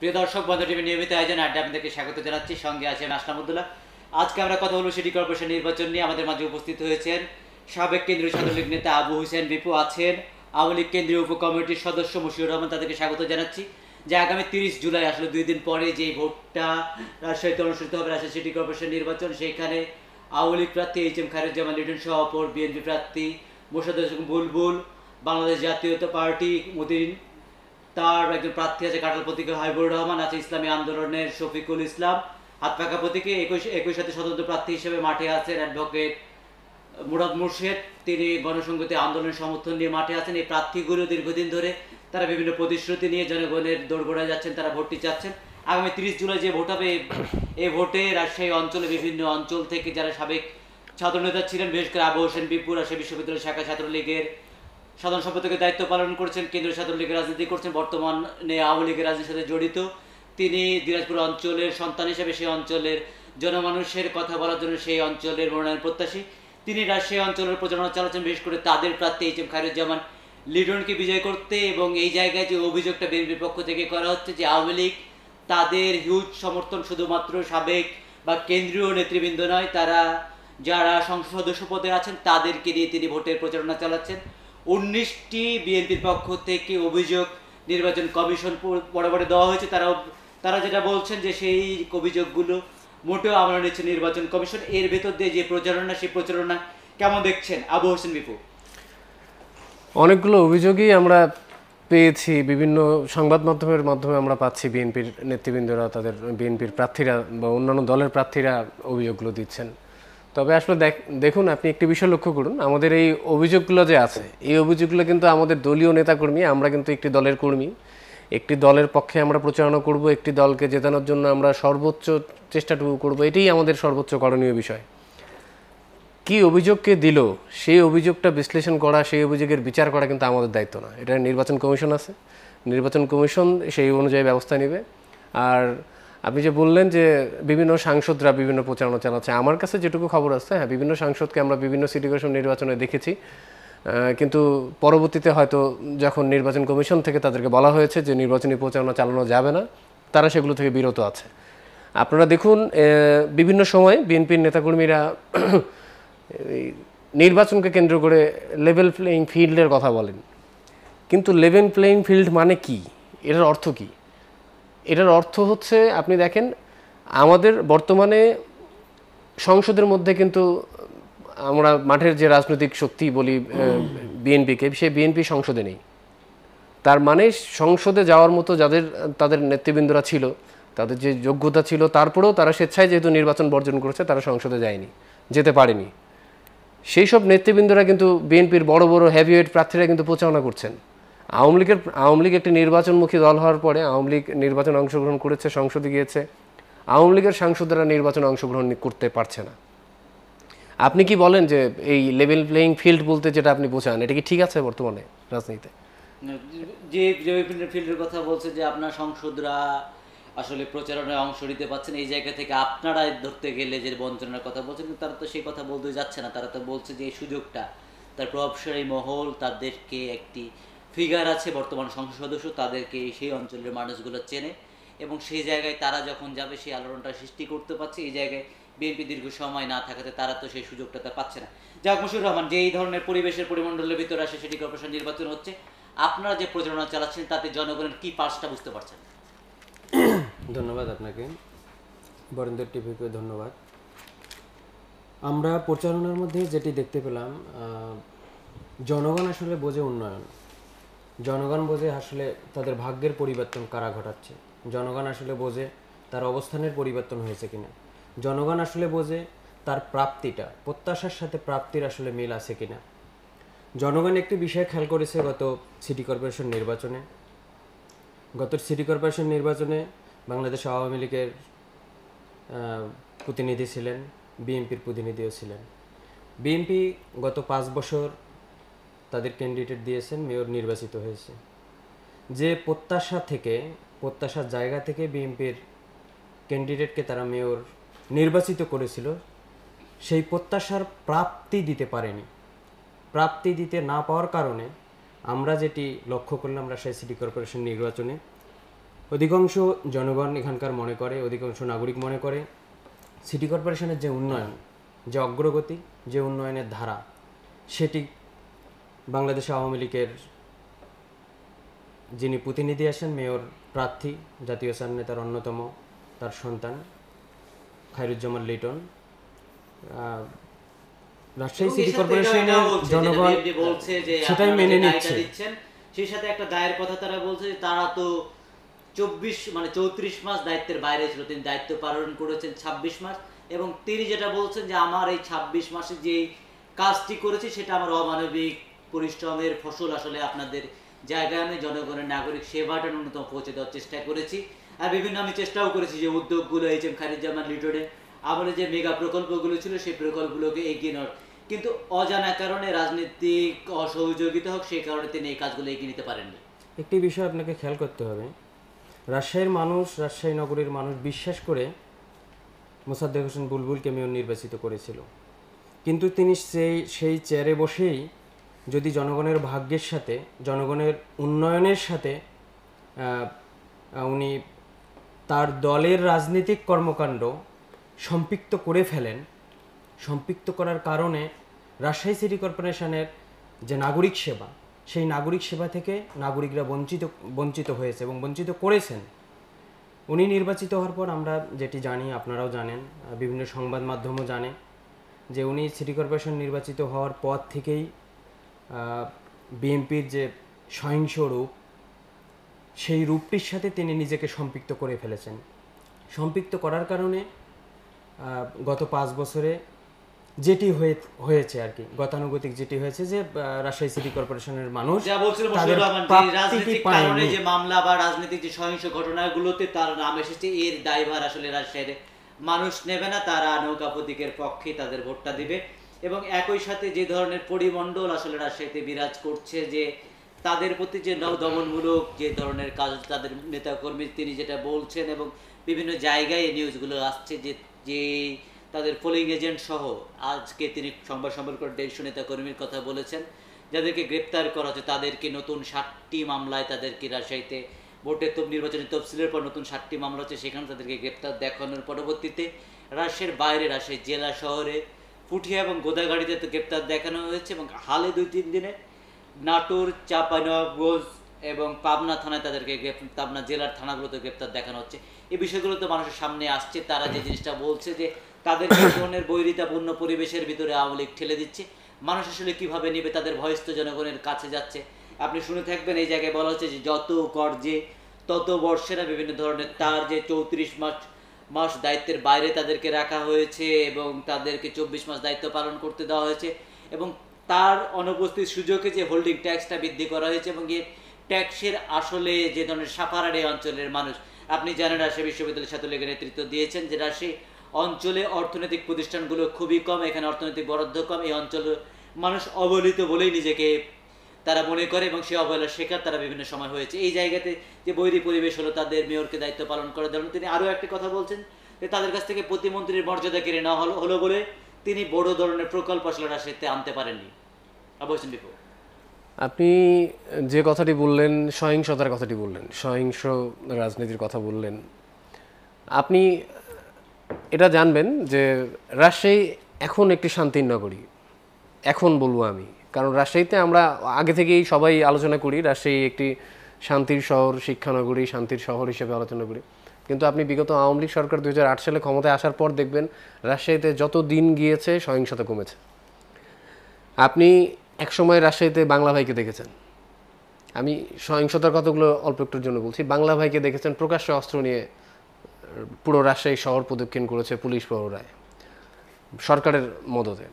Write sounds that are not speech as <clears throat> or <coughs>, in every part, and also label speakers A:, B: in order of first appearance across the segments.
A: প্রিয় দর্শক বন্ধু টিভি নিয়মিত আয়োজন আড্ডা আপনাদেরকে স্বাগত জানাচ্ছি সঙ্গে আছেন আসলামুদ্দুল্লাহ আজকে আমরা কথা বলবো সিটি কর্পোরেশন নির্বাচন নিয়ে আমাদের মাঝে উপস্থিত হয়েছেন সাবেক কেন্দ্রীয় ছাত্রলীগ নেতা আবু হুসেন বিপু আছেন আওয়ামী লীগ কেন্দ্রীয় উপকমিটির সদস্য মুশিউর রহমান তাদেরকে স্বাগত জানাচ্ছি যে আগামী তিরিশ জুলাই আসলে দুই দিন পরে যে ভোটটা রাজশাহীতে অনুষ্ঠিত হবে রাজশাহী সিটি কর্পোরেশন নির্বাচন সেইখানে আওয়ামী লীগ প্রার্থী এইচ এম খায়রুজ্জামান লিটন সহ অপর বিএনপি প্রার্থী মোশাদ বুলবুল বাংলাদেশ জাতীয়তা পার্টি মুদিন তার একজন প্রার্থী আছে কাটাল প্রতীকে হাইবুর রহমান আছে ইসলামী আন্দোলনের শফিকুল ইসলাম হাত পাকা প্রতীকে একুশ একই সাথে স্বতন্ত্র প্রার্থী হিসেবে মাঠে আছেন অ্যাডভোকেট মুরাদ মুর্শেদ তিনি গণসংগতি আন্দোলনের সমর্থন নিয়ে মাঠে আছেন এই প্রার্থীগুলো দীর্ঘদিন ধরে তারা বিভিন্ন প্রতিশ্রুতি নিয়ে জনগণের দোরগোড়ায় যাচ্ছেন তারা ভোটটি চাচ্ছেন আগামী তিরিশ জুলাই যে ভোট হবে এই ভোটে রাজশাহী অঞ্চলে বিভিন্ন অঞ্চল থেকে যারা সাবেক ছাত্রনেতা ছিলেন বিশেষ করে আবু হোসেন বিপুর রাজশাহী বিশ্ববিদ্যালয় শাখা ছাত্রলীগের সাধারণ সম্পাদকের দায়িত্ব পালন করছেন কেন্দ্রীয় সাধারণ লীগের রাজনীতি করছেন বর্তমানে আওয়ামী লীগের রাজনীতির সাথে জড়িত তিনি দিনাজপুর অঞ্চলের সন্তান হিসেবে সেই অঞ্চলের জনমানুষের কথা বলার জন্য সেই অঞ্চলের মনোনয়ন প্রত্যাশী তিনি রাজশাহী অঞ্চলের প্রচারণা চালাচ্ছেন বিশেষ করে তাদের প্রার্থী এইচ এম খায়রুজ্জামান লিডনকে বিজয় করতে এবং এই জায়গায় যে অভিযোগটা বিএনপির পক্ষ থেকে করা হচ্ছে যে আওয়ামী লীগ তাদের হিউজ সমর্থন শুধুমাত্র সাবেক বা কেন্দ্রীয় নেতৃবৃন্দ নয় তারা যারা সংসদ সদস্য পদে আছেন তাদেরকে নিয়ে তিনি ভোটের প্রচারণা চালাচ্ছেন উনিশটি বিএনপির পক্ষ থেকে অভিযোগ নির্বাচন কমিশন বরাবর দেওয়া হয়েছে তারা তারা যেটা বলছেন যে সেই অভিযোগগুলো মোটেও আমরা নিচ্ছে নির্বাচন কমিশন এর ভেতর দিয়ে যে প্রচারণা সেই প্রচারণা কেমন দেখছেন আবু হোসেন বিপু
B: অনেকগুলো অভিযোগই আমরা পেয়েছি বিভিন্ন সংবাদ মাধ্যমের মাধ্যমে আমরা পাচ্ছি বিএনপির নেতৃবৃন্দরা তাদের বিএনপির প্রার্থীরা বা অন্যান্য দলের প্রার্থীরা অভিযোগগুলো দিচ্ছেন তবে আসলে দেখুন আপনি একটি বিষয় লক্ষ্য করুন আমাদের এই অভিযোগগুলো যে আছে এই অভিযোগগুলো কিন্তু আমাদের দলীয় নেতাকর্মী আমরা কিন্তু একটি দলের কর্মী একটি দলের পক্ষে আমরা প্রচারণা করব একটি দলকে জেতানোর জন্য আমরা সর্বোচ্চ চেষ্টাটুকু করব এটাই আমাদের সর্বোচ্চ করণীয় বিষয় কি অভিযোগকে দিল সেই অভিযোগটা বিশ্লেষণ করা সেই অভিযোগের বিচার করা কিন্তু আমাদের দায়িত্ব না এটা নির্বাচন কমিশন আছে নির্বাচন কমিশন সেই অনুযায়ী ব্যবস্থা নেবে আর আপনি যে বললেন যে বিভিন্ন সাংসদরা বিভিন্ন প্রচারণা চালাচ্ছে আমার কাছে যেটুকু খবর আছে হ্যাঁ বিভিন্ন সাংসদকে আমরা বিভিন্ন সিটি কর্পোরেশন নির্বাচনে দেখেছি কিন্তু পরবর্তীতে হয়তো যখন নির্বাচন কমিশন থেকে তাদেরকে বলা হয়েছে যে নির্বাচনী প্রচারণা চালানো যাবে না তারা সেগুলো থেকে বিরত আছে আপনারা দেখুন বিভিন্ন সময় বিএনপির নেতাকর্মীরা <clears throat> নির্বাচনকে কেন্দ্র করে লেভেল প্লেয়িং ফিল্ডের কথা বলেন কিন্তু লেভেল প্লেয়িং ফিল্ড মানে কি এটার অর্থ কী এটার অর্থ হচ্ছে আপনি দেখেন আমাদের বর্তমানে সংসদের মধ্যে কিন্তু আমরা মাঠের যে রাজনৈতিক শক্তি বলি বিএনপিকে সে বিএনপি সংসদে নেই তার মানে সংসদে যাওয়ার মতো যাদের তাদের নেতৃবৃন্দরা ছিল তাদের যে যোগ্যতা ছিল তারপরেও তারা স্বেচ্ছায় যেহেতু নির্বাচন বর্জন করেছে তারা সংসদে যায়নি যেতে পারেনি সেই সব নেতৃবৃন্দরা কিন্তু বিএনপির বড় বড় হ্যাভিওয়েট প্রার্থীরা কিন্তু প্রচারণা করছেন আওয়ামী লীগের আওয়ামী লীগ একটি নির্বাচনমুখী দল হওয়ার পরে আওয়ামী লীগ নির্বাচনে অংশগ্রহণ করেছে সংসদে গিয়েছে আওয়ামী লীগের সাংসদরা নির্বাচনে অংশগ্রহণ করতে পারছে না আপনি কি বলেন যে এই লেভেল প্লেয়িং ফিল্ড বলতে যেটা আপনি বোঝান এটা কি ঠিক আছে বর্তমানে রাজনীতিতে
A: যে লেভেল ফিল্ডের কথা বলছে যে আপনার সংসদরা আসলে প্রচারণায় অংশ নিতে পারছেন এই জায়গা থেকে আপনারা ধরতে গেলে যে বঞ্চনার কথা বলছেন কিন্তু তারা তো সেই কথা বলতে যাচ্ছে না তারা তো বলছে যে এই সুযোগটা তার প্রভাবশালী মহল তাদেরকে একটি ফিগার আছে বর্তমান সংসদ সদস্য তাদেরকে সেই অঞ্চলের মানুষগুলো চেনে এবং সেই জায়গায় তারা যখন যাবে সেই আলোড়নটা সৃষ্টি করতে পারছে এই জায়গায় বিএনপি দীর্ঘ সময় না থাকাতে তারা তো সেই সুযোগটা তা পাচ্ছে না যা মুশুর রহমান যে এই ধরনের পরিবেশের পরিমণ্ডলের ভিতরে আসে সেটি কর্পোরেশন নির্বাচন হচ্ছে আপনারা যে প্রচারণা চালাচ্ছেন তাতে জনগণের
C: কি পাশটা বুঝতে পারছেন <coughs> ধন্যবাদ আপনাকে বরেন্দ্র টিভিকে ধন্যবাদ আমরা প্রচারণার মধ্যে যেটি দেখতে পেলাম জনগণ আসলে বোঝে উন্নয়ন জনগণ বোঝে আসলে তাদের ভাগ্যের পরিবর্তন কারা ঘটাচ্ছে জনগণ আসলে বোঝে তার অবস্থানের পরিবর্তন হয়েছে কিনা জনগণ আসলে বোঝে তার প্রাপ্তিটা প্রত্যাশার সাথে প্রাপ্তির আসলে মিল আছে কিনা জনগণ একটি বিষয় খেয়াল করেছে গত সিটি কর্পোরেশন নির্বাচনে গত সিটি কর্পোরেশন নির্বাচনে বাংলাদেশ আওয়ামী লীগের প্রতিনিধি ছিলেন বিএনপির প্রতিনিধিও ছিলেন বিএনপি গত পাঁচ বছর তাদের ক্যান্ডিডেট দিয়েছেন মেয়র নির্বাচিত হয়েছে যে প্রত্যাশা থেকে প্রত্যাশার জায়গা থেকে বিএনপির ক্যান্ডিডেটকে তারা মেয়র নির্বাচিত করেছিল সেই প্রত্যাশার প্রাপ্তি দিতে পারেনি প্রাপ্তি দিতে না পাওয়ার কারণে আমরা যেটি লক্ষ্য করলাম রাজশাহী সিটি কর্পোরেশন নির্বাচনে অধিকাংশ জনগণ এখানকার মনে করে অধিকাংশ নাগরিক মনে করে সিটি কর্পোরেশনের যে উন্নয়ন যে অগ্রগতি যে উন্নয়নের ধারা সেটি বাংলাদেশ আওয়ামী লীগের যিনি প্রতিনিধি আসেন মেয়র প্রার্থী জাতীয় সার নেতার অন্যতম তার সন্তান খায়রুজ্জামান লিটন রাজশাহী সিটি কর্পোরেশনের জনগণ সেটাই মেনে নিচ্ছে
A: সেই সাথে একটা দায়ের কথা তারা বলছে যে তারা তো চব্বিশ মানে চৌত্রিশ মাস দায়িত্বের বাইরে ছিল তিনি দায়িত্ব পালন করেছেন ছাব্বিশ মাস এবং তিনি যেটা বলছেন যে আমার এই ছাব্বিশ মাসে যে কাজটি করেছি সেটা আমার অমানবিক পরিশ্রমের ফসল আসলে আপনাদের জায়গায় আমি জনগণের নাগরিক সেবাটা ন্যূনতম পৌঁছে দেওয়ার চেষ্টা করেছি আর বিভিন্ন আমি চেষ্টাও করেছি যে উদ্যোগগুলো এইচ এম খারিজামান লিটনের আমাদের যে মেগা প্রকল্পগুলো ছিল সেই প্রকল্পগুলোকে এগিয়ে নেওয়ার কিন্তু অজানা কারণে রাজনৈতিক অসহযোগিতা হোক সেই কারণে তিনি এই কাজগুলো এগিয়ে নিতে পারেননি
C: একটি বিষয় আপনাকে খেয়াল করতে হবে রাজশাহীর মানুষ রাজশাহী নগরীর মানুষ বিশ্বাস করে মোসাদ্দেক হোসেন বুলবুলকে মেয়র নির্বাচিত করেছিল কিন্তু তিনি সেই সেই চেয়ারে বসেই যদি জনগণের ভাগ্যের সাথে জনগণের উন্নয়নের সাথে উনি তার দলের রাজনৈতিক কর্মকাণ্ড সম্পৃক্ত করে ফেলেন সম্পৃক্ত করার কারণে রাজশাহী সিটি কর্পোরেশনের যে নাগরিক সেবা সেই নাগরিক সেবা থেকে নাগরিকরা বঞ্চিত বঞ্চিত হয়েছে এবং বঞ্চিত করেছেন উনি নির্বাচিত হওয়ার পর আমরা যেটি জানি আপনারাও জানেন বিভিন্ন সংবাদ মাধ্যমও জানে যে উনি সিটি কর্পোরেশন নির্বাচিত হওয়ার পর থেকেই বিএনপির যে সহিংস সেই রূপটির সাথে তিনি নিজেকে সম্পৃক্ত করে ফেলেছেন সম্পৃক্ত করার কারণে গত পাঁচ বছরে যেটি হয়ে হয়েছে আর কি গতানুগতিক যেটি হয়েছে যে রাজশাহী সিটি কর্পোরেশনের মানুষ রাজনৈতিক কারণে যে
A: মামলা বা রাজনৈতিক যে সহিংস ঘটনাগুলোতে তার নাম এসেছে এর দায়ভার আসলে রাজশাহীর মানুষ নেবে না তারা নৌকা প্রতীকের পক্ষে তাদের ভোটটা দিবে এবং একই সাথে যে ধরনের পরিমণ্ডল আসলে রাজশাহীতে বিরাজ করছে যে তাদের প্রতি যে দমনমূলক যে ধরনের কাজ তাদের নেতাকর্মী তিনি যেটা বলছেন এবং বিভিন্ন জায়গায় এই নিউজগুলো আসছে যে যে তাদের পোলিং এজেন্ট সহ আজকে তিনি সংবাদ সম্পর্ক দেড়শো নেতাকর্মীর কথা বলেছেন যাদেরকে গ্রেপ্তার করা হচ্ছে তাদেরকে নতুন ষাটটি মামলায় তাদেরকে রাজশাহীতে ভোটের তো নির্বাচনী তফসিলের পর নতুন ষাটটি মামলা হচ্ছে সেখানে তাদেরকে গ্রেপ্তার দেখানোর পরবর্তীতে রাজশাহীর বাইরে রাজশাহী জেলা শহরে পুঠিয়া এবং গোদাগাড়িতে তো গ্রেপ্তার দেখানো হয়েছে এবং হালে দুই তিন দিনে নাটোর চাঁপানবাবগঞ্জ এবং পাবনা থানায় তাদেরকে পাবনা জেলার থানাগুলোতে গ্রেপ্তার দেখানো হচ্ছে এই বিষয়গুলো তো মানুষের সামনে আসছে তারা যে জিনিসটা বলছে যে তাদের জীবনের বৈরিতাপূর্ণ পরিবেশের ভিতরে আওয়ামী লীগ ঠেলে দিচ্ছে মানুষ আসলে কিভাবে নেবে তাদের ভয়েস জনগণের কাছে যাচ্ছে আপনি শুনে থাকবেন এই জায়গায় বলা হচ্ছে যে যত কর্জে তত বর্ষেরা বিভিন্ন ধরনের তার যে চৌত্রিশ মাস মাস দায়িত্বের বাইরে তাদেরকে রাখা হয়েছে এবং তাদেরকে চব্বিশ মাস দায়িত্ব পালন করতে দেওয়া হয়েছে এবং তার অনুপস্থিত সুযোগে যে হোল্ডিং ট্যাক্সটা বৃদ্ধি করা হয়েছে এবং এর ট্যাক্সের আসলে যে ধরনের সাফারার এই অঞ্চলের মানুষ আপনি জানেন রাজশাহী বিশ্ববিদ্যালয় ছাত্রলীগের নেতৃত্ব দিয়েছেন যে রাশি অঞ্চলে অর্থনৈতিক প্রতিষ্ঠানগুলো খুবই কম এখানে অর্থনৈতিক বরাদ্দ কম এই অঞ্চল মানুষ অবহেলিত বলেই নিজেকে তারা মনে করে এবং সে অবহেলার শেখার তারা বিভিন্ন সময় হয়েছে এই জায়গাতে যে বৈরি পরিবেশ হলো তাদের মেয়রকে দায়িত্ব পালন করে দেওয়া তিনি আরও একটি কথা বলছেন যে তাদের কাছ থেকে প্রতিমন্ত্রীর মর্যাদা কেড়ে নেওয়া হলো হলো বলে তিনি বড় ধরনের প্রকল্প আসলে সেতে আনতে পারেননি অবশ্যই বিপুল
B: আপনি যে কথাটি বললেন সহিংসতার কথাটি বললেন সহিংস রাজনীতির কথা বললেন আপনি এটা জানবেন যে রাজশাহী এখন একটি শান্তির নগরী এখন বলবো আমি কারণ রাজশাহীতে আমরা আগে থেকেই সবাই আলোচনা করি রাজশাহী একটি শান্তির শহর শিক্ষানগরী শান্তির শহর হিসেবে আলোচনা করি কিন্তু আপনি বিগত আওয়ামী লীগ সরকার দু সালে ক্ষমতায় আসার পর দেখবেন রাজশাহীতে যত দিন গিয়েছে সহিংসতা কমেছে আপনি একসময় রাজশাহীতে বাংলা ভাইকে দেখেছেন আমি সহিংসতার কতগুলো অল্প একটুর জন্য বলছি বাংলা ভাইকে দেখেছেন প্রকাশ্য অস্ত্র নিয়ে পুরো রাজশাহী শহর প্রদক্ষিণ করেছে পুলিশ পৌরায় সরকারের মদতে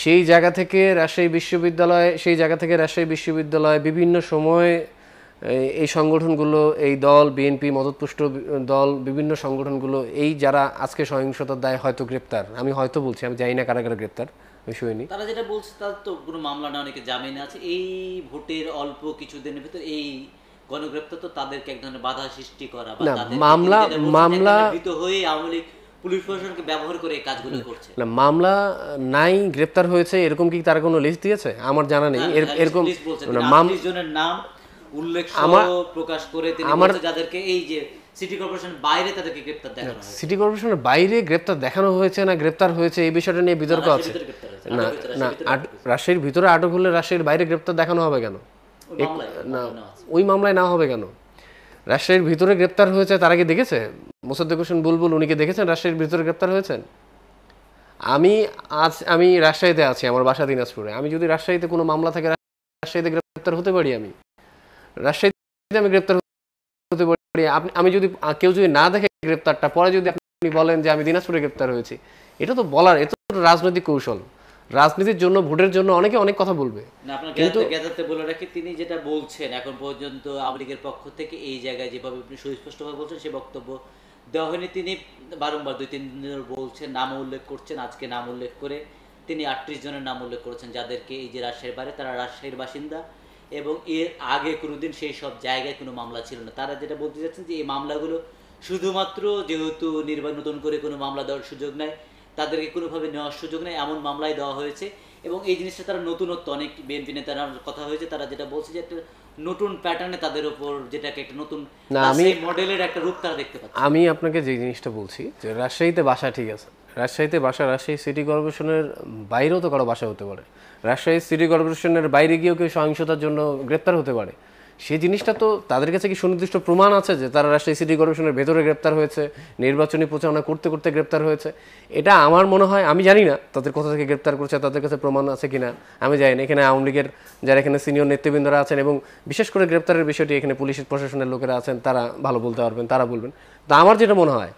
B: সেই জায়গা থেকে রাজশাহী বিশ্ববিদ্যালয় সেই জায়গা থেকে রাজশাহী বিশ্ববিদ্যালয় বিভিন্ন সময়ে এই সংগঠনগুলো এই দল বিএনপি মদতপুষ্ট দল বিভিন্ন সংগঠনগুলো এই যারা আজকে সহিংসতার দায় হয়তো গ্রেপ্তার আমি হয়তো বলছি আমি জানি না কারা কারা গ্রেপ্তার বিষয়নি
A: তারা যেটা বলছে তার তো কোনো মামলা না অনেকে জামিন আছে এই ভোটের অল্প কিছুদিনের ভিতর এই গণগ্রেপ্তার তো তাদেরকে এক ধরনের বাধা সৃষ্টি করা বা মামলা মামলা হয়ে আওয়ামী পুলিশ প্রশাসনকে ব্যবহার করে কাজগুলো করছে
B: না মামলা নাই গ্রেপ্তার হয়েছে এরকম কি তারা কোনো লিস্ট দিয়েছে আমার জানা নেই এরকম নাম
A: উল্লেখ প্রকাশ করে তিনি যাদেরকে এই যে সিটি কর্পোরেশনের বাইরে তাদেরকে গ্রেপ্তার দেখানো
B: সিটি কর্পোরেশনের বাইরে দেখানো হয়েছে না গ্রেপ্তার হয়েছে এই বিষয়টা নিয়ে বিতর্ক আছে না না রাজশাহীর ভিতরে আটক হলে রাজশাহীর বাইরে গ্রেপ্তার দেখানো হবে কেন না ওই মামলায় না হবে কেন রাজশাহীর ভিতরে গ্রেপ্তার হয়েছে তারা কি দেখেছে মোসাদ্দেক হোসেন বুলবুল উনিকে দেখেছেন রাজশাহীর ভিতরে গ্রেপ্তার হয়েছেন আমি আজ আমি রাজশাহীতে আছি আমার বাসা দিনাজপুরে আমি যদি রাজশাহীতে কোনো মামলা থাকে রাজশাহীতে গ্রেপ্তার হতে পারি আমি রাজশাহীতে আমি গ্রেপ্তার হতে পারি আপনি আমি যদি কেউ যদি না দেখে গ্রেপ্তারটা পরে যদি আপনি বলেন যে আমি দিনাজপুরে গ্রেপ্তার হয়েছি এটা তো বলার এত রাজনৈতিক কৌশল রাজনীতির জন্য ভোটের জন্য অনেকে অনেক কথা বলবে কিন্তু
A: বলে রাখি তিনি যেটা বলছেন এখন পর্যন্ত আমেরিকার পক্ষ থেকে এই জায়গায় যেভাবে আপনি সুস্পষ্টভাবে বলছেন সে বক্তব্য দেওয়া হয়নি তিনি বারংবার দুই তিন দিন বলছেন নাম উল্লেখ করছেন আজকে নাম উল্লেখ করে তিনি আটত্রিশ জনের নাম উল্লেখ করেছেন যাদেরকে এই যে রাজশাহীর বাইরে তারা রাজশাহীর বাসিন্দা এবং এর আগে কোনোদিন সেই সব জায়গায় কোনো মামলা ছিল না তারা যেটা বলতে চাচ্ছেন যে এই মামলাগুলো শুধুমাত্র যেহেতু নির্বাচন নতুন করে কোনো মামলা দেওয়ার সুযোগ নেয় তাদেরকে কোনোভাবে নেওয়ার সুযোগ নেই এমন মামলায় দেওয়া হয়েছে এবং এই জিনিসটা তারা নতুনত্ব অনেক বিএনপি নেতার কথা হয়েছে তারা যেটা বলছে যে একটা নতুন প্যাটার্নে তাদের উপর যেটাকে একটা নতুন না আমি মডেলের একটা রূপ তারা দেখতে পাচ্ছি
B: আমি আপনাকে যে জিনিসটা বলছি যে রাজশাহীতে বাসা ঠিক আছে রাজশাহীতে বাসা রাজশাহী সিটি কর্পোরেশনের বাইরেও তো কারো বাসা হতে পারে রাজশাহী সিটি কর্পোরেশনের বাইরে গিয়েও কেউ সহিংসতার জন্য গ্রেপ্তার হতে পারে সেই জিনিসটা তো তাদের কাছে কি সুনির্দিষ্ট প্রমাণ আছে যে তারা রাজশাহী সিটি কর্পোরেশনের ভেতরে গ্রেপ্তার হয়েছে নির্বাচনী প্রচারণা করতে করতে গ্রেপ্তার হয়েছে এটা আমার মনে হয় আমি জানি না তাদের কোথা থেকে গ্রেপ্তার করছে তাদের কাছে প্রমাণ আছে কি না আমি জানি না এখানে আওয়ামী লীগের যারা এখানে সিনিয়র নেতৃবৃন্দরা আছেন এবং বিশেষ করে গ্রেপ্তারের বিষয়টি এখানে পুলিশ প্রশাসনের লোকেরা আছেন তারা ভালো বলতে পারবেন তারা বলবেন তা আমার যেটা মনে হয়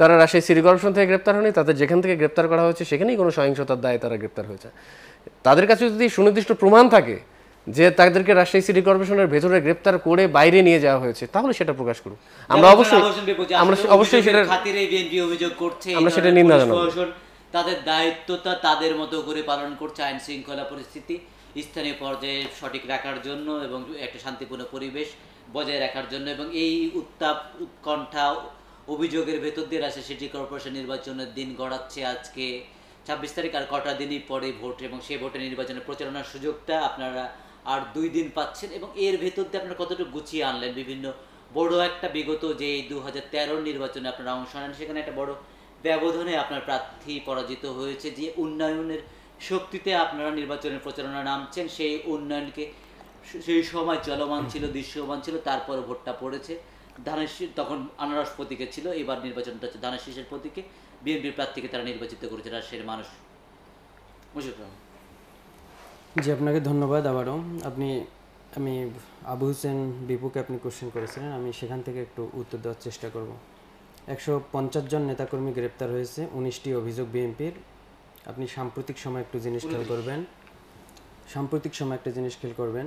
B: তারা রাজশাহী সিটি কর্পোরেশন থেকে গ্রেপ্তার হয়নি তাদের যেখান থেকে গ্রেপ্তার করা হয়েছে সেখানেই কোনো সহিংসতার দায়ে তারা গ্রেপ্তার হয়েছে তাদের কাছে যদি সুনির্দিষ্ট প্রমাণ থাকে যে তাদেরকে রাজশাহী সিটি কর্পোরেশনের ভেতরে গ্রেপ্তার করে বাইরে নিয়ে যাওয়া হয়েছে তাহলে সেটা প্রকাশ করুন আমরা অবশ্যই আমরা অবশ্যই সেটা
A: খাতিরে বিএনপি অভিযোগ করছে আমরা সেটা নিন্দা জানাবো তাদের দায়িত্বটা তাদের মতো করে পালন করছে আইন শৃঙ্খলা পরিস্থিতি স্থানীয় পর্যায়ে সঠিক রাখার জন্য এবং একটা শান্তিপূর্ণ পরিবেশ বজায় রাখার জন্য এবং এই উত্তাপ উৎকণ্ঠা অভিযোগের ভেতর দিয়ে রাজশাহী সিটি কর্পোরেশন নির্বাচনের দিন গড়াচ্ছে আজকে ছাব্বিশ তারিখ আর কটা দিনই পরে ভোট এবং সেই ভোটে নির্বাচনের প্রচারণার সুযোগটা আপনারা আর দুই দিন পাচ্ছেন এবং এর ভেতর দিয়ে আপনারা কতটুকু গুছিয়ে আনলেন বিভিন্ন বড় একটা বিগত যে দু হাজার নির্বাচনে আপনারা অংশ নেন সেখানে একটা বড় ব্যবধানে আপনার প্রার্থী পরাজিত হয়েছে যে উন্নয়নের শক্তিতে আপনারা নির্বাচনের প্রচারণা নামছেন সেই উন্নয়নকে সেই সময় চলমান ছিল দৃশ্যমান ছিল তারপর ভোটটা পড়েছে ধানের তখন আনারস প্রতীকে ছিল এবার নির্বাচনটা হচ্ছে ধানের শীষের প্রতীকে বিএনপির প্রার্থীকে তারা নির্বাচিত করেছে রাজশাহীর মানুষ রহমান
C: জি আপনাকে ধন্যবাদ আবারও আপনি আমি আবু হোসেন বিপুকে আপনি কোশ্চেন করেছিলেন আমি সেখান থেকে একটু উত্তর দেওয়ার চেষ্টা করব একশো পঞ্চাশ জন নেতাকর্মী গ্রেপ্তার হয়েছে উনিশটি অভিযোগ বিএনপির আপনি সাম্প্রতিক সময় একটু জিনিস খেয়াল করবেন সাম্প্রতিক সময় একটা জিনিস খেয়াল করবেন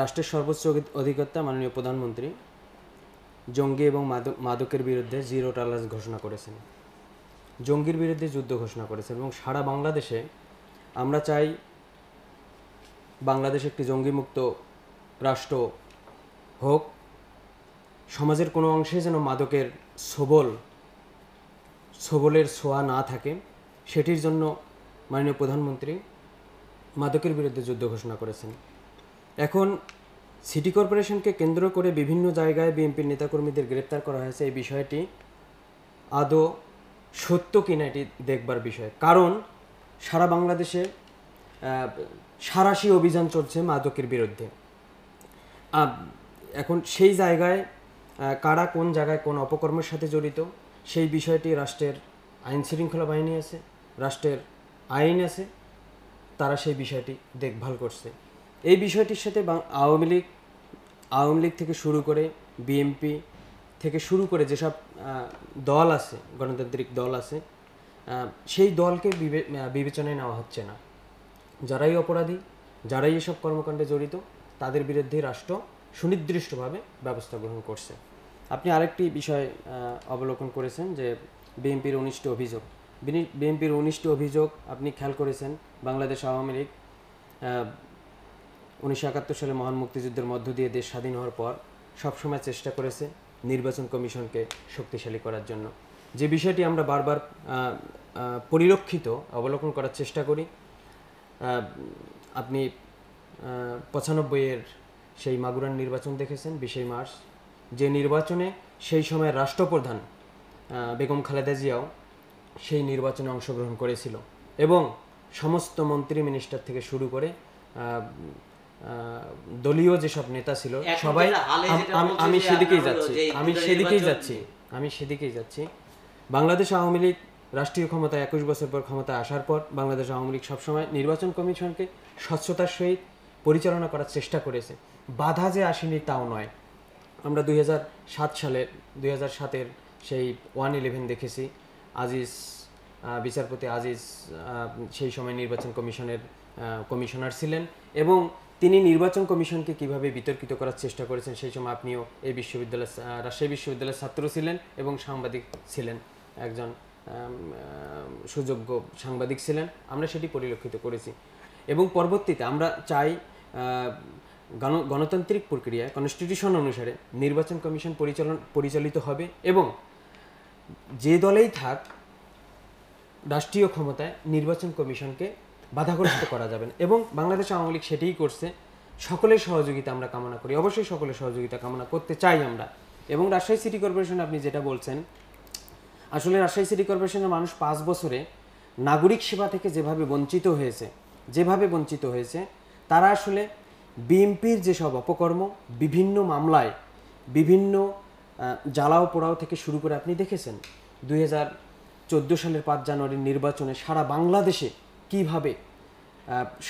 C: রাষ্ট্রের সর্বোচ্চ অধিকর্তা মাননীয় প্রধানমন্ত্রী জঙ্গি এবং মাদকের বিরুদ্ধে জিরো টালাস ঘোষণা করেছেন জঙ্গির বিরুদ্ধে যুদ্ধ ঘোষণা করেছেন এবং সারা বাংলাদেশে আমরা চাই বাংলাদেশ একটি জঙ্গিমুক্ত রাষ্ট্র হোক সমাজের কোনো অংশে যেন মাদকের সবল সবলের ছোঁয়া না থাকে সেটির জন্য মাননীয় প্রধানমন্ত্রী মাদকের বিরুদ্ধে যুদ্ধ ঘোষণা করেছেন এখন সিটি কর্পোরেশনকে কেন্দ্র করে বিভিন্ন জায়গায় বিএনপির নেতাকর্মীদের গ্রেপ্তার করা হয়েছে এই বিষয়টি আদৌ সত্য কিনা এটি দেখবার বিষয় কারণ সারা বাংলাদেশে সারাশি অভিযান চলছে মাদকের বিরুদ্ধে এখন সেই জায়গায় কারা কোন জায়গায় কোন অপকর্মের সাথে জড়িত সেই বিষয়টি রাষ্ট্রের আইন শৃঙ্খলা বাহিনী আছে রাষ্ট্রের আইন আছে তারা সেই বিষয়টি দেখভাল করছে এই বিষয়টির সাথে আওয়ামী লীগ আওয়ামী লীগ থেকে শুরু করে বিএমপি থেকে শুরু করে যেসব দল আছে গণতান্ত্রিক দল আছে সেই দলকে বিবেচনায় নেওয়া হচ্ছে না যারাই অপরাধী যারাই এসব কর্মকাণ্ডে জড়িত তাদের বিরুদ্ধে রাষ্ট্র সুনির্দিষ্টভাবে ব্যবস্থা গ্রহণ করছে আপনি আরেকটি বিষয় অবলোকন করেছেন যে বিএনপির উনিশটি অভিযোগ বিএনপির উনিশটি অভিযোগ আপনি খেয়াল করেছেন বাংলাদেশ আওয়ামী লীগ উনিশশো একাত্তর সালে মহান মুক্তিযুদ্ধের মধ্য দিয়ে দেশ স্বাধীন হওয়ার পর সবসময় চেষ্টা করেছে নির্বাচন কমিশনকে শক্তিশালী করার জন্য যে বিষয়টি আমরা বারবার পরিলক্ষিত অবলোকন করার চেষ্টা করি আপনি পঁচানব্বইয়ের সেই মাগুরার নির্বাচন দেখেছেন বিশে মার্চ যে নির্বাচনে সেই সময় রাষ্ট্রপ্রধান বেগম খালেদা জিয়াও সেই নির্বাচনে অংশগ্রহণ করেছিল এবং সমস্ত মন্ত্রী মিনিস্টার থেকে শুরু করে দলীয় যেসব নেতা ছিল সবাই আমি সেদিকেই যাচ্ছি আমি সেদিকেই যাচ্ছি আমি সেদিকেই যাচ্ছি বাংলাদেশ আওয়ামী লীগ রাষ্ট্রীয় ক্ষমতায় একুশ বছর পর ক্ষমতা আসার পর বাংলাদেশ আওয়ামী লীগ সবসময় নির্বাচন কমিশনকে স্বচ্ছতার সহিত পরিচালনা করার চেষ্টা করেছে বাধা যে আসেনি তাও নয় আমরা দুই সাত সালের দুই সাতের সেই ওয়ান ইলেভেন দেখেছি আজিজ বিচারপতি আজিজ সেই সময় নির্বাচন কমিশনের কমিশনার ছিলেন এবং তিনি নির্বাচন কমিশনকে কিভাবে বিতর্কিত করার চেষ্টা করেছেন সেই সময় আপনিও এই বিশ্ববিদ্যালয় রাজশাহী বিশ্ববিদ্যালয়ের ছাত্র ছিলেন এবং সাংবাদিক ছিলেন একজন সুযোগ্য সাংবাদিক ছিলেন আমরা সেটি পরিলক্ষিত করেছি এবং পরবর্তীতে আমরা চাই গণ গণতান্ত্রিক প্রক্রিয়ায় কনস্টিটিউশন অনুসারে নির্বাচন কমিশন পরিচালন পরিচালিত হবে এবং যে দলেই থাক রাষ্ট্রীয় ক্ষমতায় নির্বাচন কমিশনকে বাধাগ্রস্ত করা যাবে এবং বাংলাদেশ আওয়ামী লীগ সেটিই করছে সকলের সহযোগিতা আমরা কামনা করি অবশ্যই সকলের সহযোগিতা কামনা করতে চাই আমরা এবং রাজশাহী সিটি কর্পোরেশন আপনি যেটা বলছেন আসলে রাজশাহী সিটি কর্পোরেশনের মানুষ পাঁচ বছরে নাগরিক সেবা থেকে যেভাবে বঞ্চিত হয়েছে যেভাবে বঞ্চিত হয়েছে তারা আসলে বিএমপির যেসব অপকর্ম বিভিন্ন মামলায় বিভিন্ন জ্বালাও পোড়াও থেকে শুরু করে আপনি দেখেছেন দুই সালের পাঁচ জানুয়ারির নির্বাচনে সারা বাংলাদেশে কিভাবে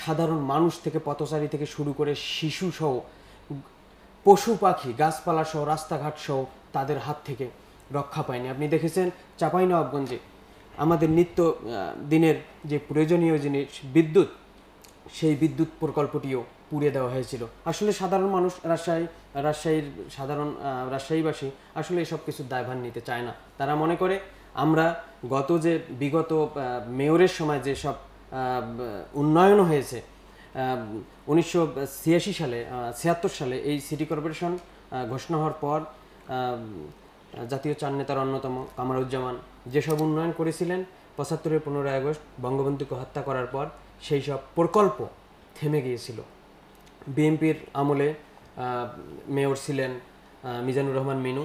C: সাধারণ মানুষ থেকে পথচারী থেকে শুরু করে শিশুসহ পশু পাখি গাছপালা সহ রাস্তাঘাট সহ তাদের হাত থেকে রক্ষা পায়নি আপনি দেখেছেন নবাবগঞ্জে আমাদের নিত্য দিনের যে প্রয়োজনীয় জিনিস বিদ্যুৎ সেই বিদ্যুৎ প্রকল্পটিও পুড়িয়ে দেওয়া হয়েছিল আসলে সাধারণ মানুষ রাজশাহী রাজশাহীর সাধারণ রাজশাহীবাসী আসলে এসব কিছু দায়ভার নিতে চায় না তারা মনে করে আমরা গত যে বিগত মেয়রের সময় যেসব উন্নয়ন হয়েছে উনিশশো সালে ছিয়াত্তর সালে এই সিটি কর্পোরেশন ঘোষণা হওয়ার পর জাতীয় চার নেতার অন্যতম কামরুজ্জামান যেসব উন্নয়ন করেছিলেন পঁচাত্তরের পনেরোই আগস্ট বঙ্গবন্ধুকে হত্যা করার পর সেই সব প্রকল্প থেমে গিয়েছিল বিএনপির আমলে মেয়র ছিলেন মিজানুর রহমান মিনু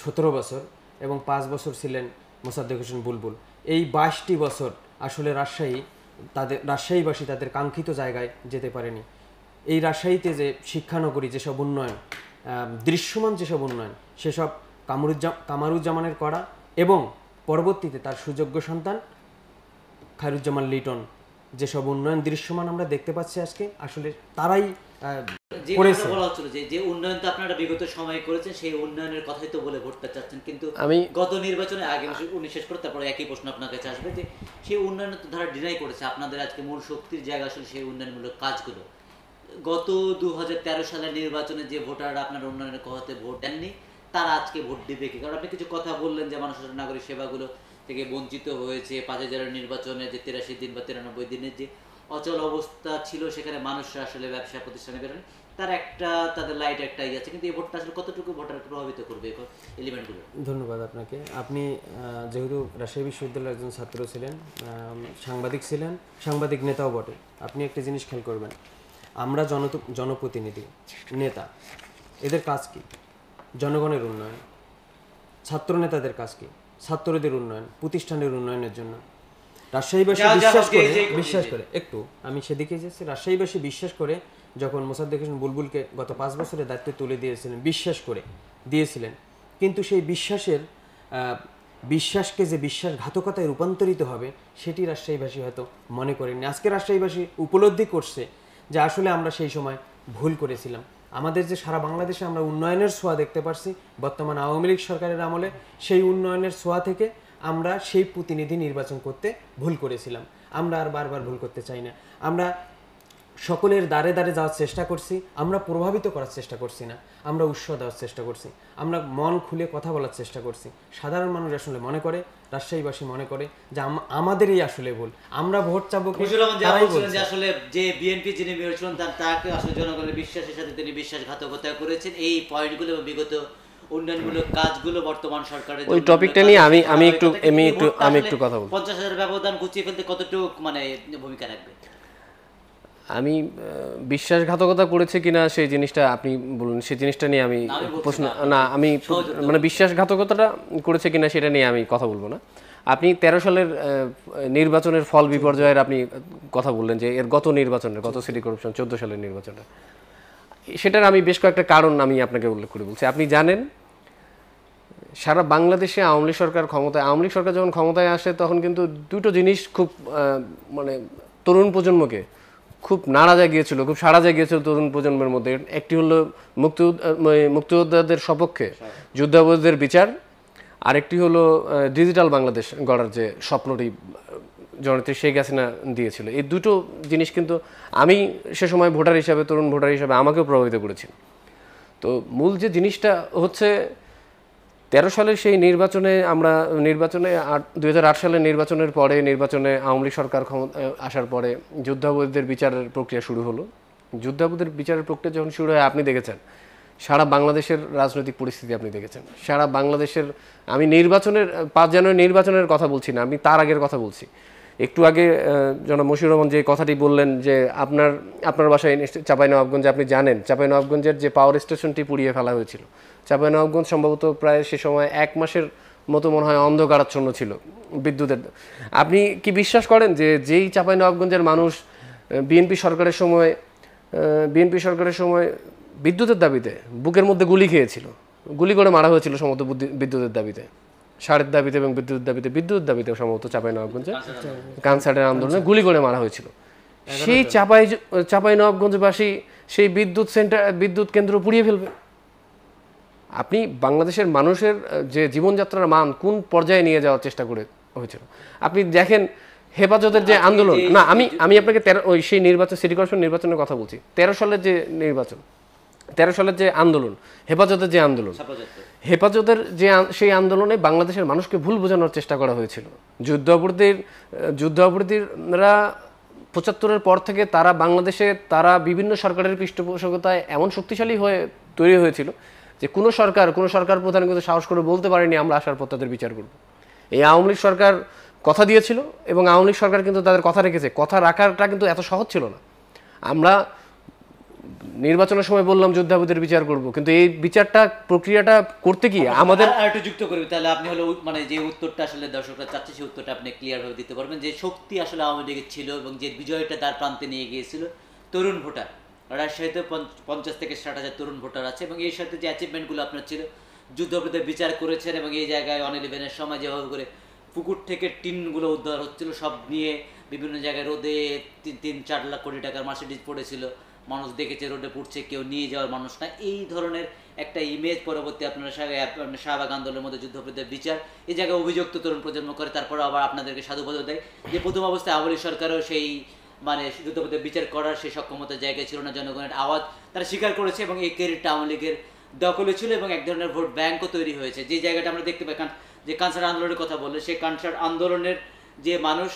C: সতেরো বছর এবং পাঁচ বছর ছিলেন মোসাদ্দেক হোসেন বুলবুল এই বাইশটি বছর আসলে রাজশাহী তাদের রাজশাহীবাসী তাদের কাঙ্ক্ষিত জায়গায় যেতে পারেনি এই রাজশাহীতে যে শিক্ষানগরী যেসব উন্নয়ন দৃশ্যমান যেসব উন্নয়ন সেসব কামরুজ্জা কামারুজ্জামানের করা এবং পরবর্তীতে তার সুযোগ্য সন্তান খায়রুজ্জামান লিটন যেসব উন্নয়ন দৃশ্যমান আমরা দেখতে পাচ্ছি আজকে আসলে তারাই সেই
A: নির্বাচনে যে উন্নয়ন ধারা মূল শক্তির কাজগুলো গত দু সালের নির্বাচনে যে ভোটাররা আপনার উন্নয়নের কথা ভোট দেননি তারা আজকে ভোট দিবে কি কারণ আপনি কিছু কথা বললেন যে মানুষের নাগরিক সেবাগুলো থেকে বঞ্চিত হয়েছে পাঁচ হাজারের নির্বাচনে যে তিরাশি দিন বা তিরানব্বই দিনের যে অচল অবস্থা ছিল সেখানে মানুষরা আসলে ব্যবসা প্রতিষ্ঠানে বেরোনি তার একটা তাদের লাইট একটা আছে কিন্তু এই ভোটটা আসলে কতটুকু ভোটার প্রভাবিত করবে এই এলিমেন্টগুলো
C: ধন্যবাদ আপনাকে আপনি যেহেতু রাজশাহী বিশ্ববিদ্যালয়ের একজন ছাত্র ছিলেন সাংবাদিক ছিলেন সাংবাদিক নেতাও বটে আপনি একটা জিনিস খেয়াল করবেন আমরা জন জনপ্রতিনিধি নেতা এদের কাজ কী জনগণের উন্নয়ন ছাত্র নেতাদের কাজ কি ছাত্রদের উন্নয়ন প্রতিষ্ঠানের উন্নয়নের জন্য রাজশাহীবাসী বিশ্বাস করে বিশ্বাস করে একটু আমি সেদিকে যাচ্ছি রাজশাহীবাসী বিশ্বাস করে যখন মোসাদ্দেক হোসেন বুলবুলকে গত পাঁচ বছরের দায়িত্ব তুলে দিয়েছিলেন বিশ্বাস করে দিয়েছিলেন কিন্তু সেই বিশ্বাসের বিশ্বাসকে যে বিশ্বাসঘাতকতায় রূপান্তরিত হবে সেটি রাজশাহীবাসী হয়তো মনে করেনি আজকে রাজশাহীবাসী উপলব্ধি করছে যে আসলে আমরা সেই সময় ভুল করেছিলাম আমাদের যে সারা বাংলাদেশে আমরা উন্নয়নের ছোঁয়া দেখতে পারছি বর্তমান আওয়ামী লীগ সরকারের আমলে সেই উন্নয়নের ছোঁয়া থেকে আমরা সেই প্রতিনিধি নির্বাচন করতে ভুল করেছিলাম আমরা আর বারবার ভুল করতে চাই না আমরা সকলের দ্বারে দ্বারে যাওয়ার চেষ্টা করছি আমরা প্রভাবিত করার চেষ্টা করছি না আমরা উৎস দেওয়ার চেষ্টা করছি আমরা মন খুলে কথা বলার চেষ্টা করছি সাধারণ মানুষ আসলে মনে করে রাজশাহীবাসী মনে করে যে আমাদেরই আসলে ভুল আমরা ভোট চাবো
A: আসলে যে বিএনপি যিনি মেয়র তার তাকে আসলে জনগণের বিশ্বাসের সাথে তিনি বিশ্বাসঘাতকতা করেছেন এই পয়েন্টগুলো বিগত উন্নয়নমূলক কাজগুলো বর্তমান সরকারের ওই টপিকটা নিয়ে আমি আমি একটু আমি একটু আমি একটু কথা বলবো 50000 ব্যবধান গুছিয়ে ফেলতে কতটুকু মানে ভূমিকা রাখবে
B: আমি বিশ্বাসঘাতকতা করেছে কিনা সেই জিনিসটা আপনি বলুন সেই জিনিসটা নিয়ে আমি প্রশ্ন না আমি মানে বিশ্বাসঘাতকতাটা করেছে কিনা সেটা নিয়ে আমি কথা বলবো না আপনি তেরো সালের নির্বাচনের ফল বিপর্যয়ের আপনি কথা বললেন যে এর গত নির্বাচনের গত সিটি কর্পোরেশন চোদ্দো সালের নির্বাচনটা সেটার আমি বেশ কয়েকটা কারণ আমি আপনাকে উল্লেখ করে বলছি আপনি জানেন সারা বাংলাদেশে আওয়ামী লীগ সরকার ক্ষমতায় আওয়ামী লীগ সরকার যখন ক্ষমতায় আসে তখন কিন্তু দুটো জিনিস খুব মানে তরুণ প্রজন্মকে খুব নাড়া জাগিয়েছিল খুব সাড়া জাগিয়েছিল তরুণ প্রজন্মের মধ্যে একটি হলো মুক্তি মুক্তিযোদ্ধাদের সপক্ষে যুদ্ধাবোধের বিচার আরেকটি হলো ডিজিটাল বাংলাদেশ গড়ার যে স্বপ্নটি জননেত্রী শেখ হাসিনা দিয়েছিল এই দুটো জিনিস কিন্তু আমি সে সময় ভোটার হিসাবে তরুণ ভোটার হিসাবে আমাকেও প্রভাবিত করেছি তো মূল যে জিনিসটা হচ্ছে তেরো সালের সেই নির্বাচনে আমরা নির্বাচনে দুই সালের নির্বাচনের পরে নির্বাচনে আওয়ামী লীগ সরকার আসার পরে যুদ্ধাবধীদের বিচারের প্রক্রিয়া শুরু হলো যুদ্ধাবধীদের বিচারের প্রক্রিয়া যখন শুরু হয় আপনি দেখেছেন সারা বাংলাদেশের রাজনৈতিক পরিস্থিতি আপনি দেখেছেন সারা বাংলাদেশের আমি নির্বাচনের পাঁচ জানুয়ারি নির্বাচনের কথা বলছি না আমি তার আগের কথা বলছি একটু আগে জনাব মশিউর রহমান যে কথাটি বললেন যে আপনার আপনার বাসায় নবাবগঞ্জে আপনি জানেন নবাবগঞ্জের যে পাওয়ার স্টেশনটি পুড়িয়ে ফেলা হয়েছিল নবাবগঞ্জ সম্ভবত প্রায় সে সময় এক মাসের মতো মনে হয় অন্ধকারাচ্ছন্ন ছিল বিদ্যুতের আপনি কি বিশ্বাস করেন যে যেই নবাবগঞ্জের মানুষ বিএনপি সরকারের সময় বিএনপি সরকারের সময় বিদ্যুতের দাবিতে বুকের মধ্যে গুলি খেয়েছিল গুলি করে মারা হয়েছিল সমস্ত বিদ্যুতের দাবিতে সারের দাবিতে এবং বিদ্যুতের দাবিতে বিদ্যুতের দাবিতে সম্ভবত চাঁপাইনবাবগঞ্জে কানসার্টের আন্দোলনে গুলি করে মারা হয়েছিল সেই চাপাই চাপাই নবাবগঞ্জবাসী সেই বিদ্যুৎ সেন্টার বিদ্যুৎ কেন্দ্র পুড়িয়ে ফেলবে আপনি বাংলাদেশের মানুষের যে জীবনযাত্রার মান কোন পর্যায়ে নিয়ে যাওয়ার চেষ্টা করে হয়েছিল আপনি দেখেন হেফাজতের যে আন্দোলন না আমি আমি আপনাকে তেরো ওই সেই নির্বাচন সিটি কর্পোরেশন নির্বাচনের কথা বলছি তেরো সালের যে নির্বাচন তেরো সালের যে আন্দোলন হেফাজতের যে আন্দোলন হেফাজতের যে সেই আন্দোলনে বাংলাদেশের মানুষকে ভুল বোঝানোর চেষ্টা করা হয়েছিল যুদ্ধ অপরাধীর যুদ্ধ অপরাধীরা পঁচাত্তরের পর থেকে তারা বাংলাদেশে তারা বিভিন্ন সরকারের পৃষ্ঠপোষকতায় এমন শক্তিশালী হয়ে তৈরি হয়েছিল যে কোনো সরকার কোনো সরকার প্রধান কিন্তু সাহস করে বলতে পারেনি আমরা আসার পর তাদের বিচার করব এই আওয়ামী লীগ সরকার কথা দিয়েছিল এবং আওয়ামী লীগ সরকার কিন্তু তাদের কথা রেখেছে কথা রাখাটা কিন্তু এত সহজ ছিল না আমরা নির্বাচনের সময় বললাম যোদ্ধাবুদের বিচার করব কিন্তু এই বিচারটা প্রক্রিয়াটা করতে গিয়ে আমাদের
A: একটু যুক্ত করবে তাহলে আপনি হলো মানে যে উত্তরটা আসলে দর্শকরা চাচ্ছে সেই উত্তরটা আপনি ক্লিয়ার ভাবে দিতে পারবেন যে শক্তি আসলে আওয়ামী লীগের ছিল এবং যে বিজয়টা তার প্রান্তে নিয়ে গিয়েছিল তরুণ ভোটার রাজশাহীতে পঞ্চাশ থেকে ষাট হাজার তরুণ ভোটার আছে এবং এই সাথে যে অ্যাচিভমেন্টগুলো আপনার ছিল যুদ্ধপরাধের বিচার করেছেন এবং এই জায়গায় অনিল ইভেনের সময় যেভাবে করে পুকুর থেকে টিনগুলো উদ্ধার হচ্ছিল সব নিয়ে বিভিন্ন জায়গায় রোদে তিন চার লাখ কোটি টাকার মার্সিডিজ পড়েছিল মানুষ দেখেছে রোডে পড়ছে কেউ নিয়ে যাওয়ার মানুষ না এই ধরনের একটা ইমেজ পরবর্তী আপনারা মানে শাহবাগ আন্দোলনের মধ্যে যুদ্ধপরাধের বিচার এই জায়গায় অভিযুক্ত তরুণ প্রজন্ম করে তারপরে আবার আপনাদেরকে সাধুবাদ দেয় যে প্রথম অবস্থায় আওয়ামী সরকারও সেই মানে যুদ্ধপথে বিচার করার সেই সক্ষমতা জায়গায় ছিল না জনগণের আওয়াজ তারা স্বীকার করেছে এবং এই কেরি টাউন লীগের দখলে ছিল এবং এক ধরনের ভোট ব্যাংকও তৈরি হয়েছে যে জায়গাটা আমরা দেখতে পাই যে কানসার আন্দোলনের কথা বললে সেই কানসার আন্দোলনের যে মানুষ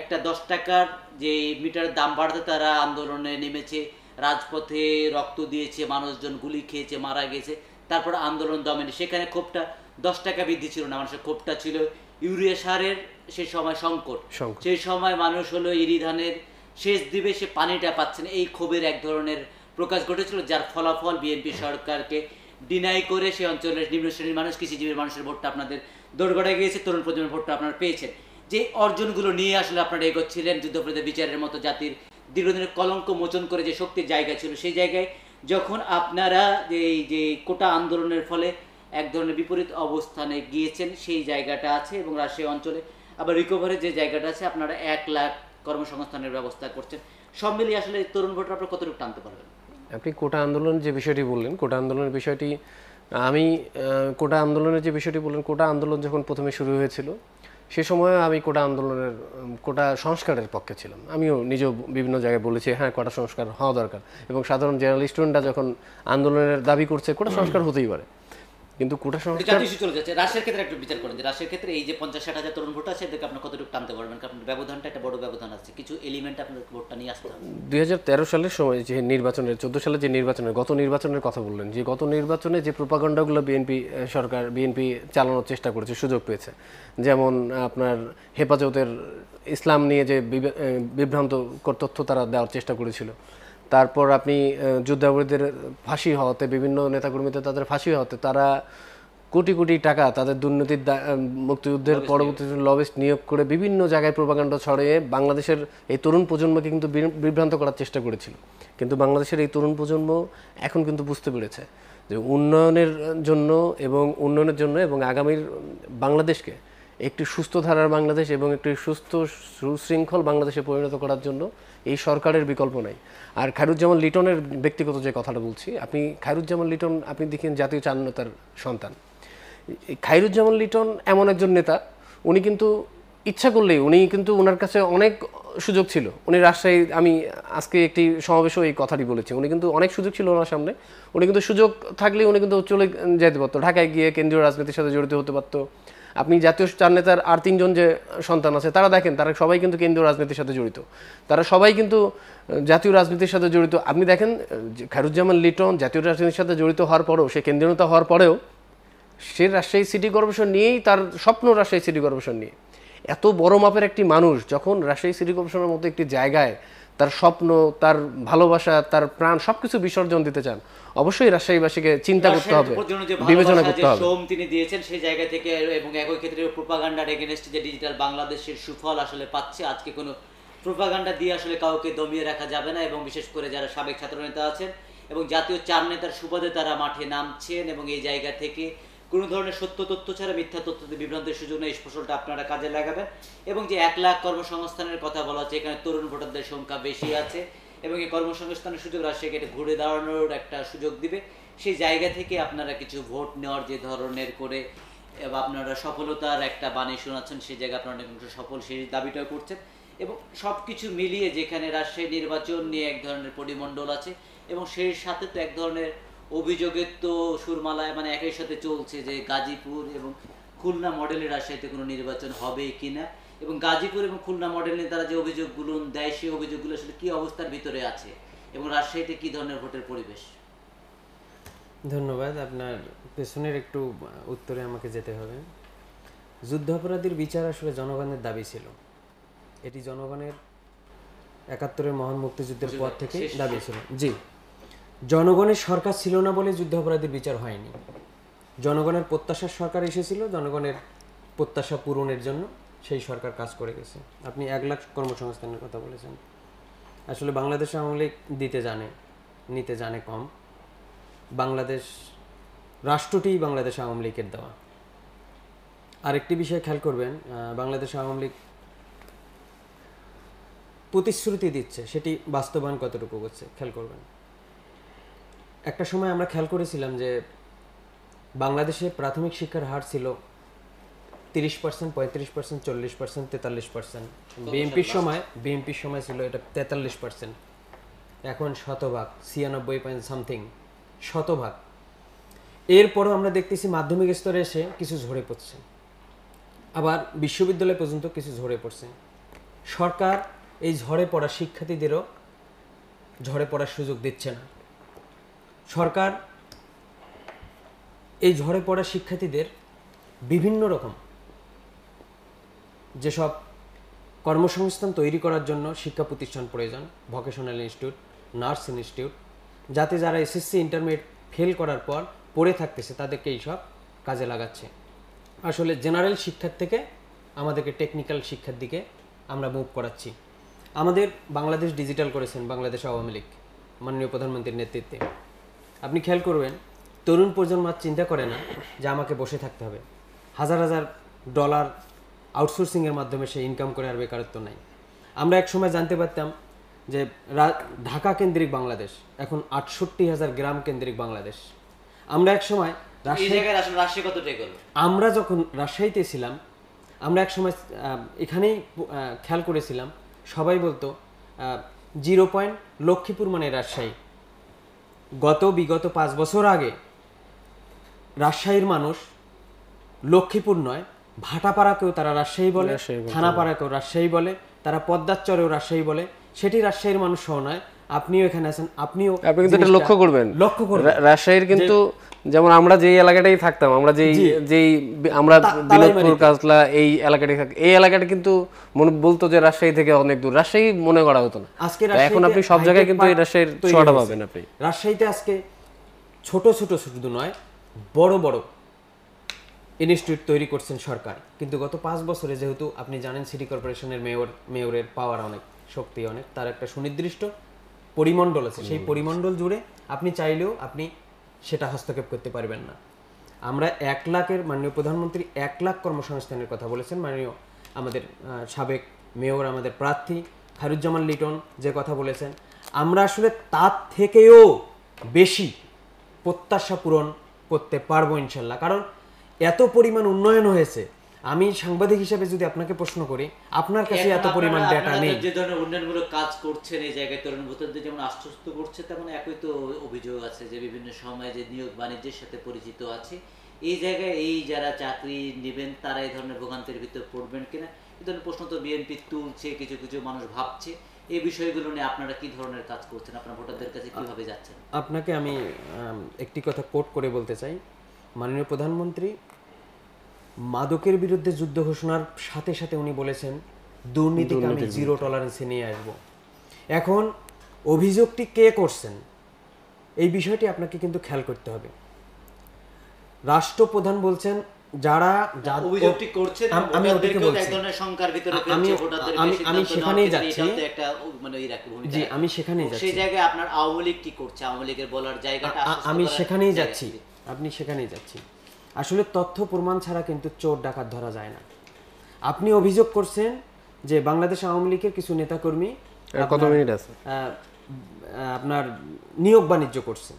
A: একটা দশ টাকার যে মিটার দাম বাড়তে তারা আন্দোলনে নেমেছে রাজপথে রক্ত দিয়েছে মানুষজন গুলি খেয়েছে মারা গেছে তারপর আন্দোলন দমেনি সেখানে ক্ষোভটা দশ টাকা বৃদ্ধি ছিল না মানুষের ক্ষোভটা ছিল ইউরিয়া সারের সেই সময় সংকট সেই সময় মানুষ হলো ইরি ধানের শেষ দিবে সে পানিটা পাচ্ছে না এই ক্ষোভের এক ধরনের প্রকাশ ঘটেছিল যার ফলাফল বিএনপি সরকারকে ডিনাই করে সেই অঞ্চলের নিম্ন শ্রেণীর মানুষ কৃষিজীবীর মানুষের ভোটটা আপনাদের দৌড়গড়ায় গিয়েছে তরুণ প্রজন্মের ভোটটা আপনারা পেয়েছেন যে অর্জনগুলো নিয়ে আসলে আপনারা এগোচ্ছিলেন যুদ্ধপ্রদের বিচারের মতো জাতির দীর্ঘদিনের কলঙ্ক মোচন করে যে শক্তির জায়গা ছিল সেই জায়গায় যখন আপনারা এই যে কোটা আন্দোলনের ফলে এক ধরনের বিপরীত অবস্থানে গিয়েছেন সেই জায়গাটা আছে এবং রাশিয়া অঞ্চলে আবার রিকভারের যে জায়গাটা আছে আপনারা এক লাখ কর্মসংস্থানের ব্যবস্থা করছেন সব মিলিয়ে আসলে তরুণ ভোটার আপনারা কতটুকু টানতে পারবেন
B: আপনি কোটা আন্দোলন যে বিষয়টি বললেন কোটা আন্দোলনের বিষয়টি আমি কোটা আন্দোলনের যে বিষয়টি বললেন কোটা আন্দোলন যখন প্রথমে শুরু হয়েছিল সে সময় আমি কোটা আন্দোলনের কোটা সংস্কারের পক্ষে ছিলাম আমিও নিজেও বিভিন্ন জায়গায় বলেছি হ্যাঁ কোটা সংস্কার হওয়া দরকার এবং সাধারণ জেনারেল স্টুডেন্টরা যখন আন্দোলনের দাবি করছে কোটা সংস্কার হতেই পারে কিন্তু কোটা সংস্কার চলে
A: যাচ্ছে রাশের ক্ষেত্রে একটু বিচার করেন যে রাশের ক্ষেত্রে এই যে পঞ্চাশ ষাট হাজার তরুণ ভোট আছে এদেরকে আপনি কতটুকু টানতে পারবেন কারণ ব্যবধানটা একটা বড় ব্যবধান আছে কিছু এলিমেন্ট আপনার ভোটটা নিয়ে আসতে হবে
B: দুই সালের সময় যে নির্বাচনের চোদ্দ সালে যে নির্বাচনের গত নির্বাচনের কথা বললেন যে গত নির্বাচনে যে প্রোপাগণ্ডাগুলো বিএনপি সরকার বিএনপি চালানোর চেষ্টা করেছে সুযোগ পেয়েছে যেমন আপনার হেফাজতের ইসলাম নিয়ে যে বিভ্রান্ত তথ্য তারা দেওয়ার চেষ্টা করেছিল তারপর আপনি যুদ্ধাপরাধীদের ফাঁসি হওয়াতে বিভিন্ন নেতাকর্মীদের তাদের ফাঁসি হওয়াতে তারা কোটি কোটি টাকা তাদের দুর্নীতির মুক্তিযুদ্ধের পরবর্তী লবিস্ট নিয়োগ করে বিভিন্ন জায়গায় প্রভাকাণ্ড ছড়িয়ে বাংলাদেশের এই তরুণ প্রজন্মকে কিন্তু বিভ্রান্ত করার চেষ্টা করেছিল কিন্তু বাংলাদেশের এই তরুণ প্রজন্ম এখন কিন্তু বুঝতে পেরেছে যে উন্নয়নের জন্য এবং উন্নয়নের জন্য এবং আগামীর বাংলাদেশকে একটি সুস্থ ধারার বাংলাদেশ এবং একটি সুস্থ সুশৃঙ্খল বাংলাদেশে পরিণত করার জন্য এই সরকারের বিকল্প নাই আর খায়রুজ্জামান লিটনের ব্যক্তিগত যে কথাটা বলছি আপনি খায়রুজ্জামান লিটন আপনি দেখেন জাতীয় চান্নতার সন্তান খায়রুজ্জামান লিটন এমন একজন নেতা উনি কিন্তু ইচ্ছা করলেই উনি কিন্তু ওনার কাছে অনেক সুযোগ ছিল উনি রাজশাহী আমি আজকে একটি সমাবেশও এই কথাটি বলেছি উনি কিন্তু অনেক সুযোগ ছিল ওনার সামনে উনি কিন্তু সুযোগ থাকলে উনি কিন্তু চলে যেতে পারতো ঢাকায় গিয়ে কেন্দ্রীয় রাজনীতির সাথে জড়িত হতে পারতো আপনি জাতীয় চার নেতার আর তিনজন যে সন্তান আছে তারা দেখেন তারা সবাই কিন্তু কেন্দ্রীয় রাজনীতির সাথে জড়িত তারা সবাই কিন্তু জাতীয় রাজনীতির সাথে জড়িত আপনি দেখেন খারুজ্জামান লিটন জাতীয় রাজনীতির সাথে জড়িত হওয়ার পরেও সে কেন্দ্রীয় নেতা হওয়ার পরেও সে রাজশাহী সিটি কর্পোরেশন নিয়েই তার স্বপ্ন রাজশাহী সিটি কর্পোরেশন নিয়ে এত বড় মাপের একটি মানুষ যখন রাজশাহী সিটি কর্পোরেশনের মতো একটি জায়গায় তার স্বপ্ন তার ভালোবাসা তার প্রাণ সবকিছু বিসর্জন দিতে চান অবশ্যই রাজশাহীবাসীকে চিন্তা করতে হবে বিবেচনা করতে হবে সোম
A: তিনি দিয়েছেন সেই জায়গা থেকে এবং একই ক্ষেত্রে প্রোপাগান্ডার এগেনস্ট যে ডিজিটাল বাংলাদেশের সুফল আসলে পাচ্ছে আজকে কোনো প্রোপাগান্ডা দিয়ে আসলে কাউকে দমিয়ে রাখা যাবে না এবং বিশেষ করে যারা সাবেক ছাত্র নেতা আছেন এবং জাতীয় চার নেতার সুবাদে তারা মাঠে নামছেন এবং এই জায়গা থেকে কোনো ধরনের সত্য তথ্য ছাড়া মিথ্যা তথ্য দিয়ে বিভ্রান্তের সুযোগ নেই ফসলটা আপনারা কাজে লাগাবেন এবং যে এক লাখ কর্মসংস্থানের কথা বলা হচ্ছে এখানে তরুণ ভোটারদের সংখ্যা বেশি আছে এবং এই কর্মসংস্থানের সুযোগ রাশিয়া এটা ঘুরে দাঁড়ানোর একটা সুযোগ দিবে সেই জায়গা থেকে আপনারা কিছু ভোট নেওয়ার যে ধরনের করে আপনারা সফলতার একটা বাণী শোনাচ্ছেন সেই জায়গায় আপনারা অনেক সফল সেই দাবিটা করছেন এবং সব কিছু মিলিয়ে যেখানে রাজশাহী নির্বাচন নিয়ে এক ধরনের পরিমণ্ডল আছে এবং সেই সাথে তো এক ধরনের অভিযোগের তো সুরমালায় মানে একই সাথে চলছে যে গাজীপুর এবং খুলনা মডেলের রাজশাহীতে কোনো নির্বাচন হবে কি না এবং গাজীপুর এবং খুলনা মডেল নিয়ে তারা যে অভিযোগগুলো দেয় সেই অভিযোগগুলো আসলে কি অবস্থার ভিতরে আছে এবং রাজশাহীতে কী ধরনের ভোটের পরিবেশ
C: ধন্যবাদ আপনার পেছনের একটু উত্তরে আমাকে যেতে হবে যুদ্ধাপরাধীর বিচার আসলে জনগণের দাবি ছিল এটি জনগণের একাত্তরের মহান মুক্তিযুদ্ধের পর থেকে দাবি ছিল জি জনগণের সরকার ছিল না বলে যুদ্ধাপরাধীর বিচার হয়নি জনগণের প্রত্যাশার সরকার এসেছিল জনগণের প্রত্যাশা পূরণের জন্য সেই সরকার কাজ করে গেছে আপনি এক লাখ কর্মসংস্থানের কথা বলেছেন আসলে বাংলাদেশ আওয়ামী লীগ দিতে জানে নিতে জানে কম বাংলাদেশ রাষ্ট্রটিই বাংলাদেশ আওয়ামী লীগের দেওয়া আরেকটি বিষয় খেয়াল করবেন বাংলাদেশ আওয়ামী লীগ প্রতিশ্রুতি দিচ্ছে সেটি বাস্তবায়ন কতটুকু করছে খেয়াল করবেন একটা সময় আমরা খেয়াল করেছিলাম যে বাংলাদেশে প্রাথমিক শিক্ষার হার ছিল তিরিশ পার্সেন্ট পঁয়ত্রিশ পার্সেন্ট চল্লিশ পার্সেন্ট তেতাল্লিশ পার্সেন্ট বিএনপির সময় বিএনপির সময় ছিল এটা তেতাল্লিশ পার্সেন্ট এখন শতভাগ ছিয়ানব্বই পয়েন্ট সামথিং শতভাগ এরপরও আমরা দেখতেছি মাধ্যমিক স্তরে এসে কিছু ঝরে পড়ছে আবার বিশ্ববিদ্যালয় পর্যন্ত কিছু ঝরে পড়ছে সরকার এই ঝরে পড়া শিক্ষার্থীদেরও ঝরে পড়ার সুযোগ দিচ্ছে না সরকার এই ঝড়ে পড়া শিক্ষার্থীদের বিভিন্ন রকম যেসব কর্মসংস্থান তৈরি করার জন্য শিক্ষা প্রতিষ্ঠান প্রয়োজন ভোকেশনাল ইনস্টিটিউট নার্স ইনস্টিটিউট যাতে যারা এসএসসি ইন্টারমিডিয়েট ফেল করার পর পড়ে থাকতেছে তাদেরকে এইসব কাজে লাগাচ্ছে আসলে জেনারেল শিক্ষার থেকে আমাদেরকে টেকনিক্যাল শিক্ষার দিকে আমরা মুভ করাচ্ছি আমাদের বাংলাদেশ ডিজিটাল করেছেন বাংলাদেশ আওয়ামী লীগ মাননীয় প্রধানমন্ত্রীর নেতৃত্বে আপনি খেয়াল করবেন তরুণ প্রজন্ম আর চিন্তা করে না যে আমাকে বসে থাকতে হবে হাজার হাজার ডলার আউটসোর্সিংয়ের মাধ্যমে সে ইনকাম করে আর বেকারত্ব নাই আমরা এক সময় জানতে পারতাম যে ঢাকা কেন্দ্রিক বাংলাদেশ এখন আটষট্টি হাজার গ্রাম কেন্দ্রিক বাংলাদেশ আমরা এক সময় আমরা যখন রাজশাহীতে ছিলাম আমরা এক সময় এখানেই খেয়াল করেছিলাম সবাই বলতো জিরো পয়েন্ট লক্ষ্মীপুর মানে রাজশাহী গত বিগত পাঁচ বছর আগে রাজশাহীর মানুষ লক্ষ্মীপুর নয় ভাটাপাড়াকেও তারা রাজশাহী বলে থানাপাড়াকেও রাজশাহী বলে তারা পদ্মার চরেও রাজশাহী বলে সেটি রাজশাহীর মানুষ নয় আপনিও এখানে আছেন আপনিও আপনি কিন্তু এটা লক্ষ্য
B: করবেন লক্ষ্য করবেন রাজশাহীর কিন্তু যেমন আমরা যেই এলাকাটাই থাকতাম আমরা যেই যেই আমরা বিনোদপুর কাজলা এই এলাকাটাই থাকি এই এলাকাটা কিন্তু মনে বলতো যে রাজশাহী থেকে অনেক দূর রাজশাহী মনে করা হতো না
C: আজকে এখন আপনি সব জায়গায় কিন্তু এই রাজশাহীর ছোঁয়াটা পাবেন আপনি রাজশাহীতে আজকে ছোট ছোট শুধু নয় বড় বড় ইনস্টিটিউট তৈরি করছেন সরকার কিন্তু গত পাঁচ বছরে যেহেতু আপনি জানেন সিটি কর্পোরেশনের মেয়র মেয়রের পাওয়ার অনেক শক্তি অনেক তার একটা সুনির্দিষ্ট পরিমণ্ডল আছে সেই পরিমণ্ডল জুড়ে আপনি চাইলেও আপনি সেটা হস্তক্ষেপ করতে পারবেন না আমরা এক লাখের মাননীয় প্রধানমন্ত্রী এক লাখ কর্মসংস্থানের কথা বলেছেন মাননীয় আমাদের সাবেক মেয়র আমাদের প্রার্থী খারুজ্জামান লিটন যে কথা বলেছেন আমরা আসলে তার থেকেও বেশি প্রত্যাশা পূরণ করতে পারবো ইনশাল্লাহ কারণ এত পরিমাণ উন্নয়ন হয়েছে আমি সাংবাদিক হিসেবে যদি আপনাকে প্রশ্ন করি আপনার কাছে এত পরিমাণ ডেটা নেই
A: যে ধরনের উন্নয়নমূলক কাজ করছেন এই জায়গায় তরুণ ভোটারদের যেমন আশ্বস্ত করছে তেমন একই তো অভিযোগ আছে যে বিভিন্ন সময়ে যে নিয়োগ বাণিজ্যের সাথে পরিচিত আছে এই জায়গায় এই যারা চাকরি নেবেন তারা এই ধরনের ভোগান্তির ভিতরে পড়বেন কিনা এই ধরনের প্রশ্ন তো বিএনপি তুলছে কিছু কিছু মানুষ ভাবছে এই বিষয়গুলো নিয়ে আপনারা কি ধরনের কাজ করছেন আপনার ভোটারদের কাছে কিভাবে যাচ্ছেন
C: আপনাকে আমি একটি কথা কোট করে বলতে চাই মাননীয় প্রধানমন্ত্রী মাদকের বিরুদ্ধে যুদ্ধ ঘোষণার সাথে সাথে উনি বলেছেন দুর্নীতিকে আমি জিরো টলারেন্সে নিয়ে আসব এখন অভিযোগটি কে করছেন এই বিষয়টি আপনাকে কিন্তু খেয়াল করতে হবে রাষ্ট্রপ্রধান বলছেন যারা অভিযোগটি আমি ওদেরকে বলছি
A: আমি মানে ইয়ে আমি সেখানেই যাচ্ছি মানে জি আমি সেখানেই যাচ্ছি সেই জায়গায় আপনার আওয়ামী লীগ কি করছে আওয়ামী লীগের বলার জায়গাটা আমি সেখানেই
C: যাচ্ছি আপনি সেখানেই যাচ্ছি আসলে তথ্য প্রমাণ ছাড়া কিন্তু চোর ডাকাত ধরা যায় না আপনি অভিযোগ করছেন যে বাংলাদেশ আওয়ামী লীগের কিছু নেতাকর্মী কত মিনিট আছে আপনার নিয়োগ বাণিজ্য করছেন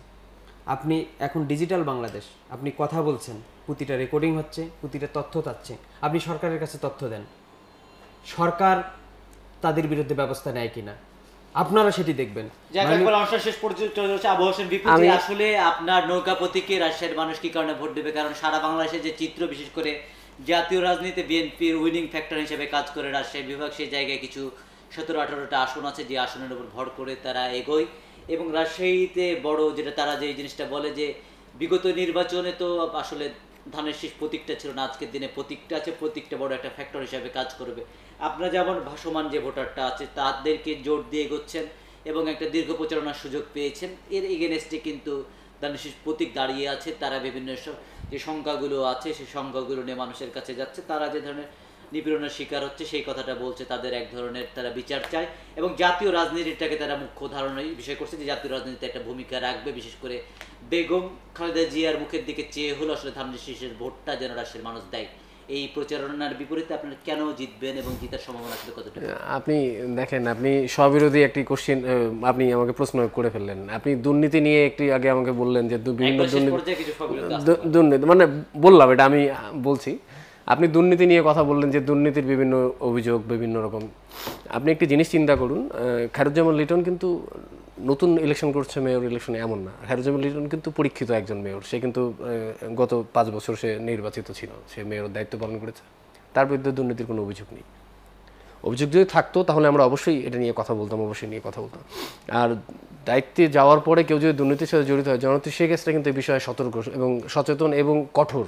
C: আপনি এখন ডিজিটাল বাংলাদেশ আপনি কথা বলছেন প্রতিটা রেকর্ডিং হচ্ছে প্রতিটা তথ্য পাচ্ছে আপনি সরকারের কাছে তথ্য দেন সরকার তাদের বিরুদ্ধে ব্যবস্থা নেয় কিনা আপনারা সেটি দেখবেন
A: মানে- শেষ পর্যন্ত আসলে আপনার নৌকা প্রতীকে রাজশাহীর মানুষ কি কারণে ভোট দেবে কারণ সারা যে চিত্র বিশেষ করে জাতীয় রাজনীতি বিএনপির উইনিং ফ্যাক্টর হিসেবে কাজ করে রাজশাহী বিভাগ সেই জায়গায় কিছু সতেরো আঠারোটা আসন আছে যে আসনের উপর ভর করে তারা এগোয় এবং রাজশাহীতে বড় যেটা তারা যে জিনিসটা বলে যে বিগত নির্বাচনে তো আসলে ধানের শীষ প্রতীকটা ছিল না আজকের দিনে প্রতীকটা আছে প্রতীকটা বড় একটা ফ্যাক্টর হিসাবে কাজ করবে আপনারা যেমন ভাসমান যে ভোটারটা আছে তাদেরকে জোর দিয়ে এগোচ্ছেন এবং একটা দীর্ঘ প্রচারণার সুযোগ পেয়েছেন এর এগেনেস্টে কিন্তু ধানের শীষ প্রতীক দাঁড়িয়ে আছে তারা বিভিন্ন যে সংখ্যাগুলো আছে সেই সংখ্যাগুলো নিয়ে মানুষের কাছে যাচ্ছে তারা যে ধরনের নিপীড়নের শিকার হচ্ছে সেই কথাটা বলছে তাদের এক ধরনের তারা বিচার চায় এবং জাতীয় রাজনীতিটাকে তারা মুখ্য ধারণা বিষয় করছে যে জাতীয় রাজনীতিতে একটা ভূমিকা রাখবে বিশেষ করে বেগম খালেদা জিয়ার মুখের দিকে চেয়ে হলো আসলে ধানের শীষের ভোটটা যেন রাশের মানুষ দেয় এই প্রচারণার বিপরীতে আপনারা কেন জিতবেন এবং জিতার
B: সম্ভাবনা আসলে কতটা আপনি দেখেন আপনি সবিরোধী একটি কোশ্চেন আপনি আমাকে প্রশ্ন করে ফেললেন আপনি দুর্নীতি নিয়ে একটি আগে আমাকে বললেন যে বিভিন্ন দুর্নীতি মানে বললাম এটা আমি বলছি আপনি দুর্নীতি নিয়ে কথা বললেন যে দুর্নীতির বিভিন্ন অভিযোগ বিভিন্ন রকম আপনি একটি জিনিস চিন্তা করুন খ্যারুজ্জামান লিটন কিন্তু নতুন ইলেকশন করছে মেয়র ইলেকশনে এমন না খ্যারুজ্জামান লিটন কিন্তু পরীক্ষিত একজন মেয়র সে কিন্তু গত পাঁচ বছর সে নির্বাচিত ছিল সে মেয়র দায়িত্ব পালন করেছে তার বিরুদ্ধে দুর্নীতির কোনো অভিযোগ নেই অভিযোগ যদি থাকতো তাহলে আমরা অবশ্যই এটা নিয়ে কথা বলতাম অবশ্যই নিয়ে কথা বলতাম আর দায়িত্বে যাওয়ার পরে কেউ যদি দুর্নীতির সাথে জড়িত হয় সে ক্ষেত্রে কিন্তু এই বিষয়ে সতর্ক এবং সচেতন এবং কঠোর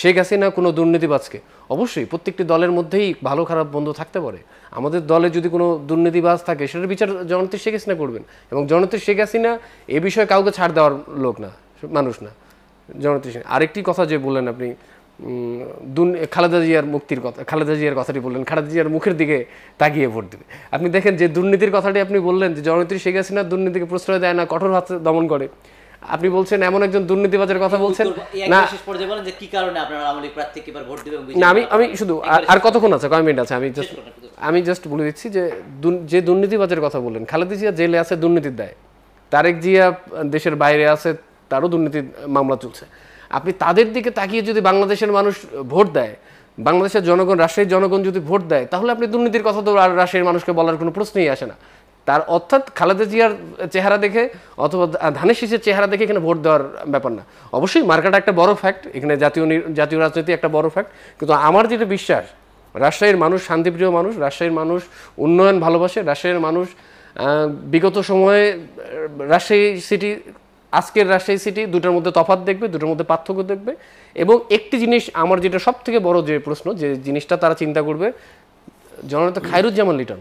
B: শেখ হাসিনা কোনো দুর্নীতিবাজকে অবশ্যই প্রত্যেকটি দলের মধ্যেই ভালো খারাপ বন্ধ থাকতে পারে আমাদের দলে যদি কোনো দুর্নীতিবাজ থাকে সেটার বিচার জনতী শেখ হাসিনা করবেন এবং জনতী শেখ হাসিনা এ বিষয়ে কাউকে ছাড় দেওয়ার লোক না মানুষ না জনতী আরেকটি কথা যে বললেন আপনি খালেদা জিয়ার মুক্তির কথা খালেদা জিয়ার কথাটি বললেন খালেদা জিয়ার মুখের দিকে তাকিয়ে ভোট দেবে আপনি দেখেন যে দুর্নীতির কথাটি আপনি বললেন যে জনতী শেখ হাসিনা দুর্নীতিকে প্রশ্রয় দেয় না কঠোর হাতে দমন করে আপনি বলছেন এমন একজন দুর্নীতিবাজের কথা বলছেন না শেষ
A: পর্যায়ে বলেন যে কি কারণে আপনারা লীগ প্রার্থী এবার ভোট দিবেন না আমি আমি
B: শুধু আর কতক্ষণ আছে কয় মিনিট আছে আমি জাস্ট আমি জাস্ট বলে দিচ্ছি যে যে দুর্নীতিবাজের কথা বলেন খালেদ জিয়া জেলে আছে দুর্নীতির দায় তারেক জিয়া দেশের বাইরে আছে তারও দুর্নীতির মামলা চলছে আপনি তাদের দিকে তাকিয়ে যদি বাংলাদেশের মানুষ ভোট দেয় বাংলাদেশের জনগণ রাজশাহীর জনগণ যদি ভোট দেয় তাহলে আপনি দুর্নীতির কথা তো আর রাজশাহীর মানুষকে বলার কোনো প্রশ্নই আসে না তার অর্থাৎ খালেদা জিয়ার চেহারা দেখে অথবা ধানের শীষের চেহারা দেখে এখানে ভোট দেওয়ার ব্যাপার না অবশ্যই মার্কাটা একটা বড় ফ্যাক্ট এখানে জাতীয় জাতীয় রাজনীতি একটা বড় ফ্যাক্ট কিন্তু আমার যেটা বিশ্বাস রাজশাহীর মানুষ শান্তিপ্রিয় মানুষ রাজশাহীর মানুষ উন্নয়ন ভালোবাসে রাজশাহীর মানুষ বিগত সময়ে রাজশাহী সিটি আজকের রাজশাহী সিটি দুটোর মধ্যে তফাত দেখবে দুটোর মধ্যে পার্থক্য দেখবে এবং একটি জিনিস আমার যেটা সব থেকে বড় যে প্রশ্ন যে জিনিসটা তারা চিন্তা করবে জননেতা খায়রুজ্জামান লিটন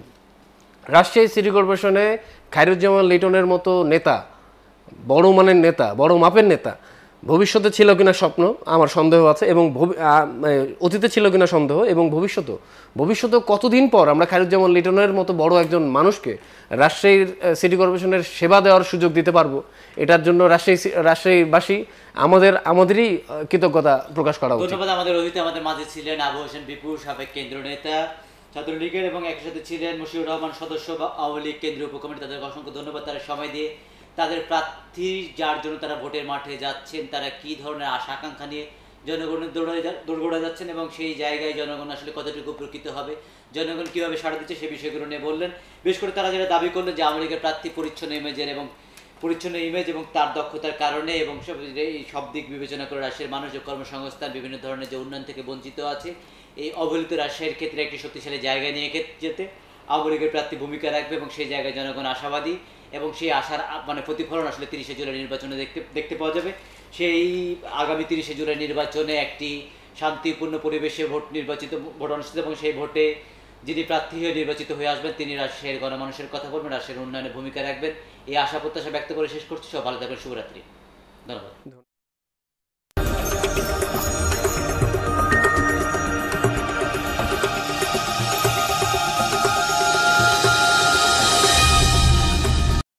B: রাজশাহী সিটি কর্পোরেশনে খায়রুজ্জামান লিটনের মতো নেতা বড় মানের নেতা বড় মাপের নেতা ভবিষ্যতে ছিল কিনা স্বপ্ন আমার সন্দেহ আছে এবং অতীতে ছিল কিনা সন্দেহ এবং ভবিষ্যতেও ভবিষ্যতে কতদিন পর আমরা খায়রুজ্জামান লিটনের মতো বড় একজন মানুষকে রাজশাহীর সিটি কর্পোরেশনের সেবা দেওয়ার সুযোগ দিতে পারবো এটার জন্য রাজশাহী রাজশাহীবাসী আমাদের আমাদেরই কৃতজ্ঞতা প্রকাশ করা উচিত
A: আমাদের মাঝে ছিলেন আবু হোসেন বিপুল সাবেক কেন্দ্র নেতা ছাত্রলীগের এবং একসাথে ছিলেন মুশিউর রহমান সদস্য বা আওয়ামী লীগ কেন্দ্রীয় উপকমিটি তাদের অসংখ্য ধন্যবাদ তারা সময় দিয়ে তাদের প্রার্থী যার জন্য তারা ভোটের মাঠে যাচ্ছেন তারা কি ধরনের আশা আকাঙ্ক্ষা নিয়ে জনগণের দৌড়ে যাচ্ছেন এবং সেই জায়গায় জনগণ আসলে কতটুকু উপকৃত হবে জনগণ কীভাবে সাড়া দিচ্ছে সে বিষয়গুলো নিয়ে বললেন বিশেষ করে তারা যেটা দাবি করলেন যে আওয়ামী লীগের প্রার্থী পরিচ্ছন্ন ইমেজের এবং পরিচ্ছন্ন ইমেজ এবং তার দক্ষতার কারণে এবং সব এই সব দিক বিবেচনা করে রাশিয়ার মানুষ কর্মসংস্থান বিভিন্ন ধরনের যে উন্নয়ন থেকে বঞ্চিত আছে এই অবহেলিত রাজশাহীর ক্ষেত্রে একটি শক্তিশালী জায়গায় নিয়ে যেতে আওয়ামী লীগের প্রার্থী ভূমিকা রাখবে এবং সেই জায়গায় জনগণ আশাবাদী এবং সেই আশার মানে প্রতিফলন আসলে তিরিশে জুলাই নির্বাচনে দেখতে দেখতে পাওয়া যাবে সেই আগামী তিরিশে জুলাই নির্বাচনে একটি শান্তিপূর্ণ পরিবেশে ভোট নির্বাচিত ভোট অনুষ্ঠিত এবং সেই ভোটে যিনি প্রার্থী হয়ে নির্বাচিত হয়ে আসবেন তিনি রাজশাহীর গণমানুষের কথা বলবেন রাজশাহীর উন্নয়নে ভূমিকা রাখবেন এই আশা প্রত্যাশা ব্যক্ত করে শেষ করছি সব ভালো থাকবেন শুভরাত্রি ধন্যবাদ